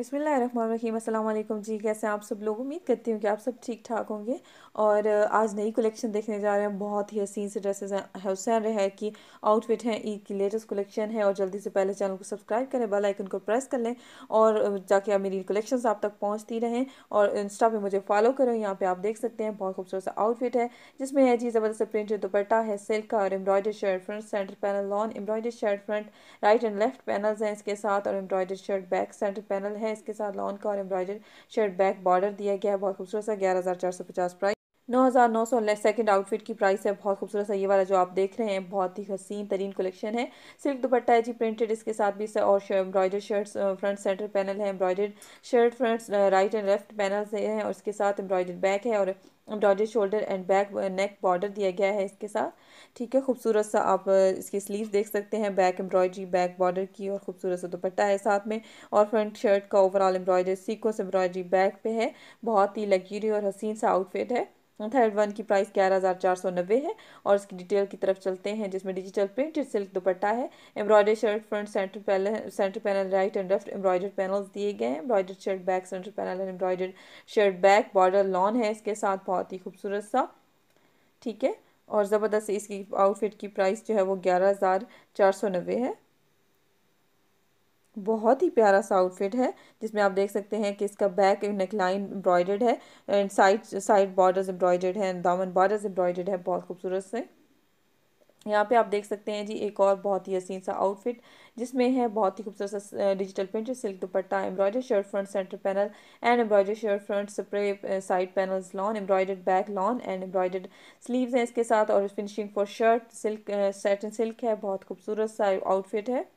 अस्सलाम वालेकुम जी कैसे हैं आप सब लोग उम्मीद करती हूँ कि आप सब ठीक ठाक होंगे और आज नई कलेक्शन देखने जा रहे हैं बहुत ही हसीन से ड्रेसेस हैं हुसैन हैं की आउटफिट हैं ईद की लेटेस्ट कलेक्शन है और जल्दी से पहले चैनल को सब्सक्राइब करें बेल आइकन को प्रेस कर लें और जाके आप मेरी कलेक्शन आप तक पहुँचती रहें और इंस्टा पर मुझे फॉलो करें यहाँ पर आप देख सकते हैं बहुत खूबसूरत सा आउटफिट है जिसमें है जी ज़बरदस्त प्रिंट दुपट्टा है सिल्क का और embroider shirt front centre panel lawn embroider shirt front right and left panel हैं इसके साथ और embroider shirt back centre panel है है इसके साथ लॉन का और एम्ब्रॉयडर शर्ट बैक बॉर्डर दिया गया है बहुत खूबसूरत सा ग्यारह हज़ार चार सौ पचास प्राइस नौ हज़ार नौ सौ सेकेंड आउटफिट की प्राइस है बहुत खूबसूरत सा ये वाला जो आप देख रहे हैं बहुत ही हसीन तरीन कलेक्शन है सिल्क दुपट्टा है जी प्रिंटेड इसके साथ भी से और embroidered shirts front centre panel है embroidered shirt front right and left panel हैं और इसके साथ एम्ब्रॉयडर्ड बैक है और embroidered shoulder and back neck border दिया गया है इसके साथ ठीक है खूबसूरत सा आप इसकी स्लीव देख सकते हैं बैक एम्ब्रॉयडरी बैक बॉर्डर की और खूबसूरत सा दुपट्टा है साथ में और फ्रंट शर्ट का overall embroider sequence embroidery back पे है बहुत ही लग्जरी और हसीन सा आउटफिट है थर्ड वन की प्राइस ग्यारह हज़ार चार सौ नब्बे है और इसकी डिटेल की तरफ चलते हैं जिसमें डिजिटल प्रिंटेड सिल्क दुपट्टा है embroider shirt front centre panel centre panel right and left embroider panels दिए गए हैं embroider shirt back centre panel and embroidered shirt back border lawn है इसके साथ बहुत ही खूबसूरत सा ठीक है और ज़बरदस्त इसकी आउटफिट की प्राइस जो है वो ग्यारह हज़ार चार सौ नब्बे है बहुत ही प्यारा सा आउटफिट है जिसमें आप देख सकते हैं कि इसका बैक नेकलाइन एम्ब्रॉयडर्ड है and side side borders embroidered है एंड दामन बॉर्डर्स एम्ब्रॉयडर्ड है बहुत खूबसूरत से यहाँ पे आप देख सकते हैं जी एक और बहुत ही हसीन सा आउटफिट जिसमें है बहुत ही खूबसूरत सा digital printed silk dupatta embroider shirt front centre panel and embroider shirt front spray side panels lawn embroidered back lawn and embroidered sleeves हैं इसके साथ और finishing for shirt silk satin silk है बहुत खूबसूरत सा आउटफिट है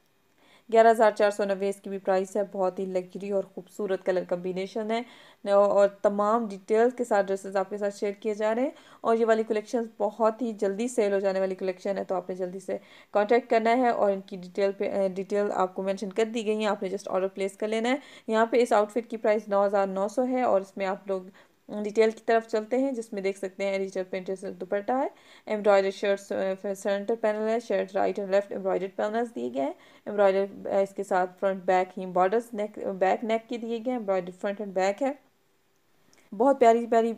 ग्यारह हज़ार चार सौ नब्बे इसकी भी प्राइस है बहुत ही लग्जरी और ख़ूबसूरत कलर कम्बिनेशन है और तमाम डिटेल्स के साथ ड्रेसेस आपके साथ शेयर किए जा रहे हैं और ये वाली कलेक्शन बहुत ही जल्दी सेल हो जाने वाली कलेक्शन है तो आपने जल्दी से कॉन्टैक्ट करना है और इनकी डिटेल पे डिटेल आपको मैंशन कर दी गई है आपने जस्ट ऑर्डर प्लेस कर लेना है यहाँ पे इस आउटफिट की प्राइस नौ हज़ार नौ सौ है और इसमें आप लोग डिटेल की तरफ चलते हैं जिसमें देख सकते हैं डिजिटल प्रिंटेड दुपट्टा है एम्ब्रॉयडर्ड शर्ट्स सेंटर पैनल है shirt right and left embroidered panels दिए गए हैं एम्ब्रॉयडर इसके साथ फ्रंट बैक ही बॉर्डर्स नेक बैक नेक के दिए गए हैं एम्ब्रॉयडर्ड फ्रंट एंड बैक है बहुत प्यारी प्यारी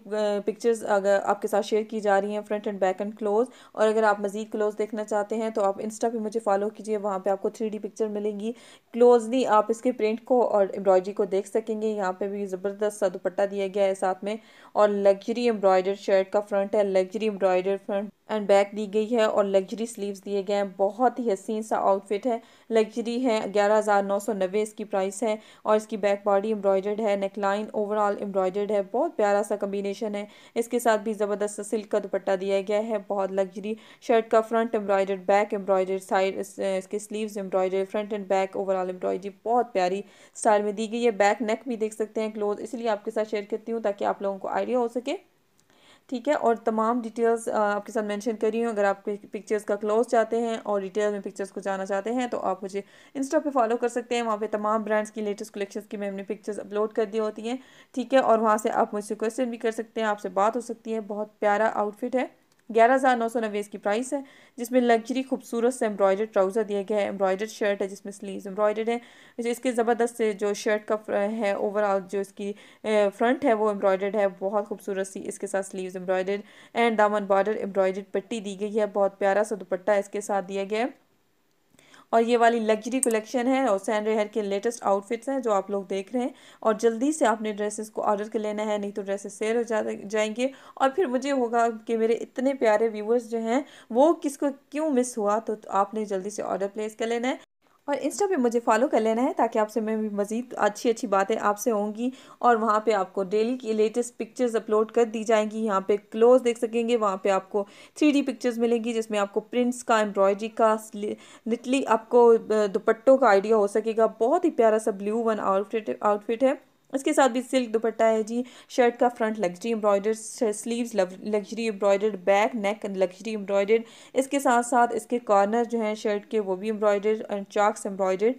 पिक्चर्स अगर आपके साथ शेयर की जा रही हैं front and back and close और अगर आप मज़ीद क्लोज देखना चाहते हैं तो आप इंस्टा पे मुझे फॉलो कीजिए वहाँ पे आपको थ्री पिक्चर मिलेंगी क्लोजली आप इसके प्रिंट को और एम्ब्रॉयडरी को देख सकेंगे यहाँ पे भी ज़बरदस्त सा दुपट्टा दिया गया है साथ में और लग्जरी एम्ब्रॉयडर शर्ट का फ्रंट है luxury embroider front and back दी गई है और लग्जरी स्लीव्स दिए गए हैं बहुत ही हसीन सा आउटफिट है लग्जरी है ग्यारह हज़ार नौ सौ नब्बे इसकी प्राइस है और इसकी बैक बॉडी एम्ब्रॉयडर्ड है नेक लाइन ओवरऑल एम्ब्रॉयडर्ड है बहुत प्यारा सा कम्बिनेशन है इसके साथ भी ज़बरदस्त सिल्क का दुपट्टा दिया गया है बहुत लग्जरी शर्ट का front embroidered back embroidered side इसके sleeves embroidered front and back overall embroidery बहुत प्यारी स्टाइल में दी गई है बैक नेक भी देख सकते हैं क्लोज इसलिए आपके साथ शेयर करती हूँ ताकि आप लोगों को आइडिया हो सके ठीक है और तमाम डिटेल्स आपके साथ मेंशन करी हूँ अगर आप पिक्चर्स का क्लोज चाहते हैं और डिटेल में पिक्चर्स को जाना चाहते हैं तो आप मुझे इंस्टा पे फॉलो कर सकते हैं वहाँ पे तमाम ब्रांड्स की लेटेस्ट कलेक्शंस की मैंने पिक्चर्स अपलोड कर दी होती हैं ठीक है और वहाँ से आप मुझसे क्वेश्चन भी कर सकते हैं आपसे बात हो सकती है बहुत प्यारा आउटफिट है ग्यारह हज़ार नौ सौ नब्बे इसकी प्राइस है जिसमें लग्जरी खूबसूरत से एम्ब्रॉयडर्ड ट्राउज़र दिया गया है एम्ब्रॉयडर्ड शर्ट है जिसमें स्लीव्स एम्ब्रॉयडर्ड है इसके ज़बरदस्त से जो शर्ट का है ओवरऑल जो इसकी फ्रंट है वो एम्ब्रॉयडर्ड है बहुत खूबसूरत सी इसके साथ स्लीव्स एम्ब्रॉयडर्ड एंड दामन बॉर्डर एम्ब्रॉयडर्ड पट्टी दी गई है बहुत प्यारा सा दुपट्टा इसके साथ दिया गया है और ये वाली लग्जरी कलेक्शन है और सैन रेहर के लेटेस्ट आउटफिट्स हैं जो आप लोग देख रहे हैं और जल्दी से आपने ड्रेसेस को ऑर्डर कर लेना है नहीं तो ड्रेसेस सेल हो जाएंगे और फिर मुझे होगा कि मेरे इतने प्यारे व्यूवर्स जो हैं वो किसको क्यों मिस हुआ तो, तो आपने जल्दी से ऑर्डर प्लेस कर लेना है और इंस्टा पे मुझे फॉलो कर लेना है ताकि आपसे मैं भी मज़ीद अच्छी अच्छी बातें आपसे होंगी और वहाँ पे आपको डेली की लेटेस्ट पिक्चर्स अपलोड कर दी जाएंगी यहाँ पे क्लोज देख सकेंगे वहाँ पे आपको थ्री पिक्चर्स मिलेंगी जिसमें आपको प्रिंट्स का एम्ब्रॉयडरी का लिटली आपको दुपट्टों का आइडिया हो सकेगा बहुत ही प्यारा सा ब्लू वन आउटफिट आउटफिट है इसके साथ भी सिल्क दुपट्टा है जी शर्ट का front luxury embroider sleeves luxury embroidered back neck luxury embroidered इसके साथ साथ इसके कॉर्नर जो हैं शर्ट के वो भी एम्ब्रॉयडर्ड एंड चाक्स एम्ब्रॉयडर्ड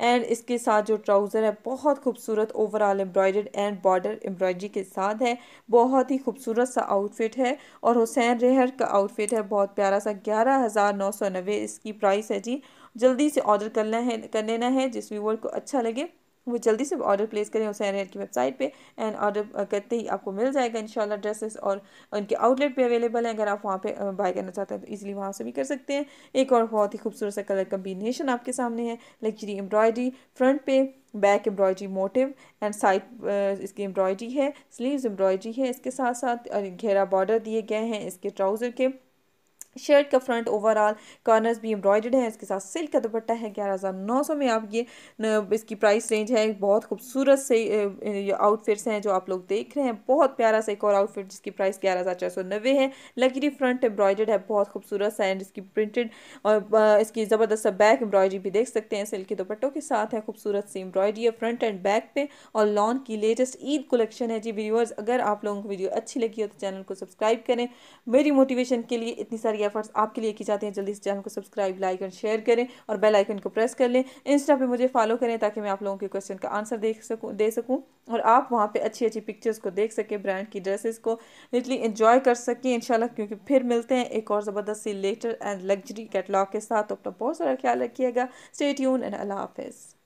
एंड इसके साथ जो ट्राउज़र है बहुत खूबसूरत overall embroidered and border embroidery के साथ है बहुत ही खूबसूरत सा आउटफिट है और हुसैन रेहर का आउटफिट है बहुत प्यारा सा ग्यारह हज़ार नौ सौ नब्बे इसकी प्राइस है जी जल्दी से ऑर्डर करना है कर लेना है जिस व्यूवर को अच्छा लगे वो जल्दी से ऑर्डर प्लेस करें हुसैन रेयर की वेबसाइट पे एंड ऑर्डर करते ही आपको मिल जाएगा इन ड्रेसेस और उनके आउटलेट पे अवेलेबल हैं अगर आप वहाँ पे बाय करना चाहते हैं तो इजीली वहाँ से भी कर सकते हैं एक और बहुत ही खूबसूरत सा कलर कम्बिनेशन आपके सामने है लग्जरी एम्ब्रॉयडरी फ्रंट पे back embroidery motif and side इसकी एम्ब्रॉयडरी है स्लीव्स एम्ब्रॉयडरी है इसके साथ साथ घेरा बॉर्डर दिए गए हैं इसके ट्राउज़र के शर्ट का फ्रंट ओवरऑल कॉर्नर्स भी एम्ब्रॉयडर्ड है इसके साथ सिल्क का दुपट्टा है ग्यारह हज़ार नौ सौ में आप ये इसकी प्राइस रेंज है बहुत खूबसूरत से आउटफिट्स हैं जो आप लोग देख रहे हैं बहुत प्यारा सा एक और आउटफिट जिसकी प्राइस ग्यारह हज़ार चार सौ नब्बे है लकीरी फ्रंट एम्ब्रॉयडर्ड है बहुत खूबसूरत सा एंड इसकी प्रिंटेड और इसकी ज़बरदस्त बैक एम्ब्रॉयडरी भी देख सकते हैं सिल्क के दुपट्टों के साथ है खूबसूरत सी एम्ब्रॉयडरी है फ्रंट एंड बैक पे और लॉन की लेटेस्ट ईद कलेक्शन है जी व्यूअर्स अगर आप लोगों को वीडियो अच्छी लगी हो तो चैनल को सब्सक्राइब करें मेरी मोटिवेशन के लिए इतनी सारी सारी एफर्ट्स आपके लिए की जाती हैं जल्दी से चैनल को सब्सक्राइब लाइक एंड शेयर करें और बेल आइकन को प्रेस कर लें इंस्टा पे मुझे फॉलो करें ताकि मैं आप लोगों के क्वेश्चन का आंसर देख सकूँ दे सकूँ और आप वहाँ पर अच्छी अच्छी पिक्चर्स को देख सकें ब्रांड की ड्रेसेस को लिटली इन्जॉय कर सकें इन क्योंकि फिर मिलते हैं एक और ज़बरदस्त सी लेटर एंड लग्जरी कैटलाग के साथ तो अपना बहुत सारा ख्याल रखिएगा स्टेट यून एंड अल्लाह हाफिज़